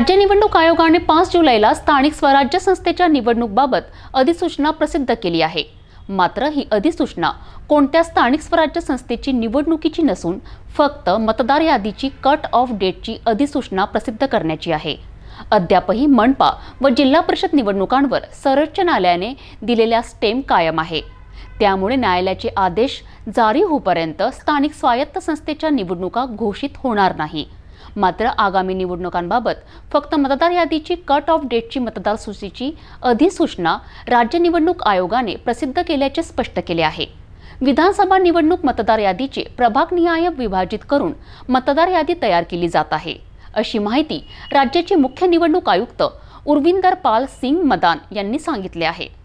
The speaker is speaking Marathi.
राज्य निवडणूक आयोगाने पाच जुलैला स्थानिक स्वराज्य संस्थेच्या निवडणूकबाबत अधिसूचना प्रसिद्ध केली आहे मात्र ही अधिसूचना कोणत्या स्थानिक स्वराज्य संस्थेची निवडणुकीची नसून फक्त मतदार यादीची कट ऑफ डेटची अधिसूचना प्रसिद्ध करण्याची आहे अद्यापही मनपा व जिल्हा परिषद निवडणुकांवर सर्वोच्च न्यायालयाने दिलेल्या स्टेम कायम आहे त्यामुळे न्यायालयाचे आदेश जारी होपर्यंत स्थानिक स्वायत्त संस्थेच्या निवडणुका घोषित होणार नाही मात्र आगामी निवडणुकांबाबत फक्त मतदार यादीची कट ऑफ डेटची मतदार सूचीची अधिसूचना राज्य निवडणूक आयोगाने प्रसिद्ध केल्याचे स्पष्ट केले आहे विधानसभा निवडणूक मतदार यादीचे प्रभाग निहाय विभाजित करून मतदार यादी तयार केली जात आहे अशी माहिती राज्याचे मुख्य निवडणूक आयुक्त उर्विंदर पाल सिंग मदान यांनी सांगितले आहे